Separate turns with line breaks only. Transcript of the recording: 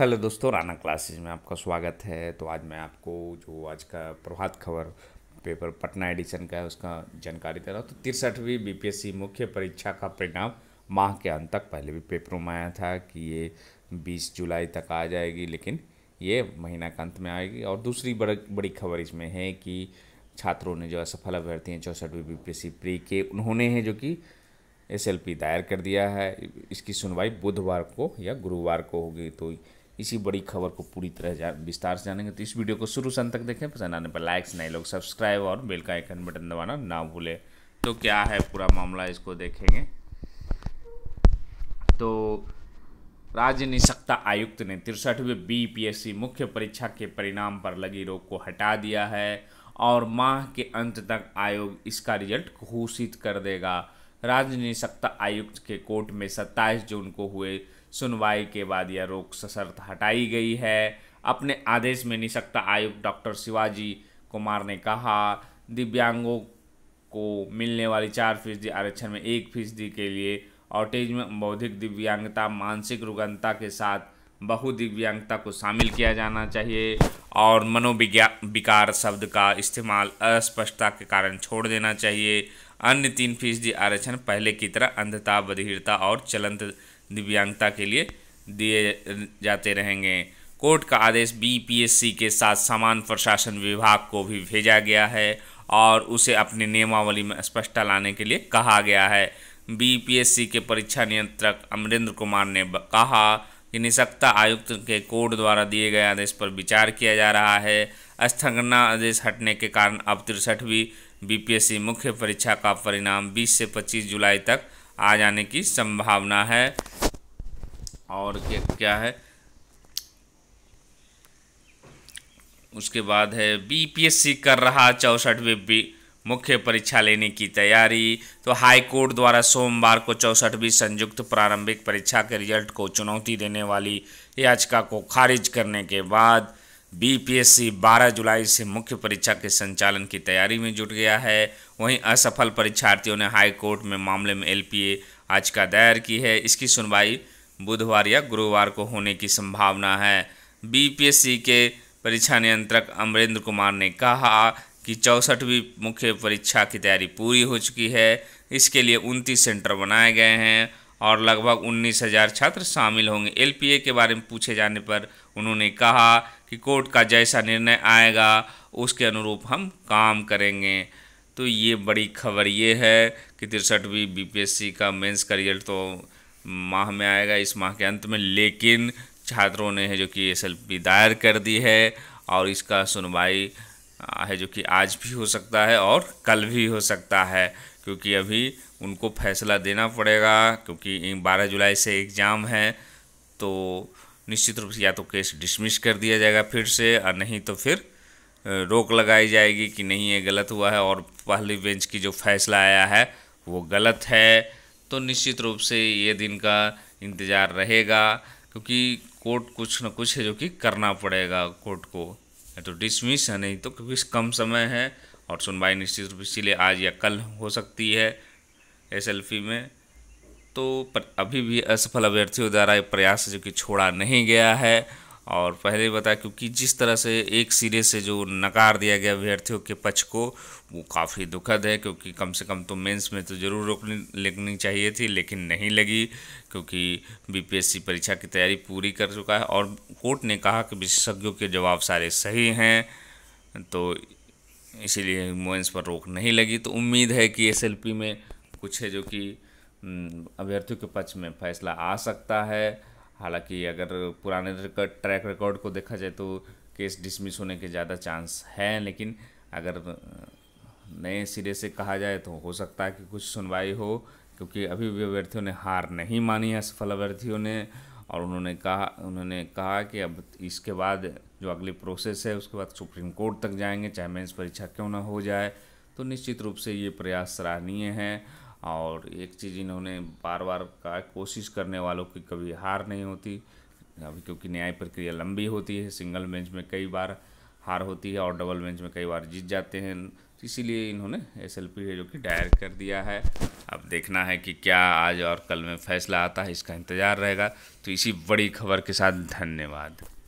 hello दोस्तों Rana classes में आपका स्वागत है तो आज मैं आपको जो आज का प्रभात खबर पेपर पटना एडिशन का है उसका जानकारी दे रहा हूँ तो तिरसठवीं बीपीएससी मुख्य परीक्षा का परिणाम माह के अंत तक पहले भी पेपरों में आया था कि ये 20 जुलाई तक आ जाएगी लेकिन ये महीना के अंत में आएगी और दूसरी बड़ बड़ी खबर इसमें है कि छात्रों ने जो असफल अभ्यर्थी हैं चौंसठवीं बी प्री के उन्होंने हैं जो कि एसएलपी दायर कर दिया है इसकी सुनवाई बुधवार को या गुरुवार को होगी तो इसी बड़ी खबर को पूरी तरह विस्तार से जानेंगे तो इस वीडियो को शुरू से अंत तक देखें पसंद आने पर लाइक्स नए लोग सब्सक्राइब और बेल का आइकन बटन दबाना ना भूलें तो क्या है पूरा मामला इसको देखेंगे तो राज्य निशक्ता आयुक्त ने तिरसठवें बीपीएससी मुख्य परीक्षा के परिणाम पर लगी रोक को हटा दिया है और माह के अंत तक आयोग इसका रिजल्ट घोषित कर देगा राज्य निशक्ता आयुक्त के कोर्ट में 27 जून को हुए सुनवाई के बाद यह रोक सशर्त हटाई गई है अपने आदेश में निशक्ता आयुक्त डॉक्टर शिवाजी कुमार ने कहा दिव्यांगों को मिलने वाली चार फीसदी आरक्षण में एक फीसदी के लिए ऑटिज्म बौद्धिक दिव्यांगता मानसिक रुगणता के साथ बहुदिव्यांगता को शामिल किया जाना चाहिए और मनोविज्ञा विकार शब्द का इस्तेमाल अस्पष्टता के कारण छोड़ देना चाहिए अन्य तीन फीसदी आरक्षण पहले की तरह अंधता बधिरता और चलंत दिव्यांगता के लिए दिए जाते रहेंगे कोर्ट का आदेश बीपीएससी के साथ समान प्रशासन विभाग को भी भेजा गया है और उसे अपनी नियमावली में स्पष्टता लाने के लिए कहा गया है बीपीएससी के परीक्षा नियंत्रक अमरेंद्र कुमार ने कहा कि निशक्ता आयुक्त के कोर्ट द्वारा दिए गए आदेश पर विचार किया जा रहा है स्थगना आदेश हटने के कारण अब तिरसठवीं बीपीएससी मुख्य परीक्षा का परिणाम 20 से 25 जुलाई तक आ जाने की संभावना है और क्या क्या है उसके बाद है बीपीएससी कर रहा चौसठवें बी मुख्य परीक्षा लेने की तैयारी तो हाई कोर्ट द्वारा सोमवार को चौसठवीं संयुक्त प्रारंभिक परीक्षा के रिजल्ट को चुनौती देने वाली याचिका को खारिज करने के बाद बीपीएससी 12 जुलाई से मुख्य परीक्षा के संचालन की तैयारी में जुट गया है वहीं असफल परीक्षार्थियों ने हाई कोर्ट में मामले में एलपीए याचिका दायर की है इसकी सुनवाई बुधवार या गुरुवार को होने की संभावना है बीपीएससी के परीक्षा नियंत्रक अमरेंद्र कुमार ने कहा कि चौंसठवीं मुख्य परीक्षा की तैयारी पूरी हो चुकी है इसके लिए उनतीस सेंटर बनाए गए हैं और लगभग उन्नीस हज़ार छात्र शामिल होंगे एलपीए के बारे में पूछे जाने पर उन्होंने कहा कि कोर्ट का जैसा निर्णय आएगा उसके अनुरूप हम काम करेंगे तो ये बड़ी खबर ये है कि तिरसठवीं बीपीएससी का मेंस का रिजल्ट तो माह में आएगा इस माह के अंत में लेकिन छात्रों ने है जो कि एस दायर कर दी है और इसका सुनवाई है जो कि आज भी हो सकता है और कल भी हो सकता है क्योंकि अभी उनको फैसला देना पड़ेगा क्योंकि बारह जुलाई से एग्ज़ाम है तो निश्चित रूप से या तो केस डिसमिस कर दिया जाएगा फिर से और नहीं तो फिर रोक लगाई जाएगी कि नहीं ये गलत हुआ है और पहली बेंच की जो फैसला आया है वो गलत है तो निश्चित रूप से ये दिन का इंतज़ार रहेगा क्योंकि कोर्ट कुछ ना कुछ है जो कि करना पड़ेगा कोर्ट को तो डिसमिस है नहीं तो क्योंकि कम समय है और सुनवाई निश्चित रूप इसीलिए आज या कल हो सकती है एस में तो अभी भी असफल अभ्यर्थियों द्वारा प्रयास जो कि छोड़ा नहीं गया है और पहले ही बताया क्योंकि जिस तरह से एक सिरे से जो नकार दिया गया अभ्यर्थियों के पक्ष को वो काफ़ी दुखद है क्योंकि कम से कम तो मेंस में तो ज़रूर रोकनी लगनी चाहिए थी लेकिन नहीं लगी क्योंकि बीपीएससी परीक्षा की तैयारी पूरी कर चुका है और कोर्ट ने कहा कि विशेषज्ञों के जवाब सारे सही हैं तो इसीलिए मोइंस पर रोक नहीं लगी तो उम्मीद है कि एस में कुछ है जो कि हम्म, अभ्यर्थियों के पक्ष में फैसला आ सकता है हालांकि अगर पुराने ट्रैक रिकॉर्ड को देखा जाए तो केस डिसमिस होने के ज़्यादा चांस हैं लेकिन अगर नए सिरे से कहा जाए तो हो सकता है कि कुछ सुनवाई हो क्योंकि अभी भी अभ्यर्थियों ने हार नहीं मानी है असफल अभ्यर्थियों ने और उन्होंने कहा उन्होंने कहा कि अब इसके बाद जो अगली प्रोसेस है उसके बाद सुप्रीम कोर्ट तक जाएंगे चाहे मेन्स परीक्षा क्यों ना हो जाए तो निश्चित रूप से ये प्रयास सराहनीय है और एक चीज़ इन्होंने बार बार का कोशिश करने वालों की कभी हार नहीं होती अभी क्योंकि न्याय प्रक्रिया लंबी होती है सिंगल बेंच में कई बार हार होती है और डबल बेंच में कई बार जीत जाते हैं इसीलिए इन्होंने एस एल पी है जो कि डायर कर दिया है अब देखना है कि क्या आज और कल में फैसला आता है इसका इंतज़ार रहेगा तो इसी बड़ी खबर के साथ धन्यवाद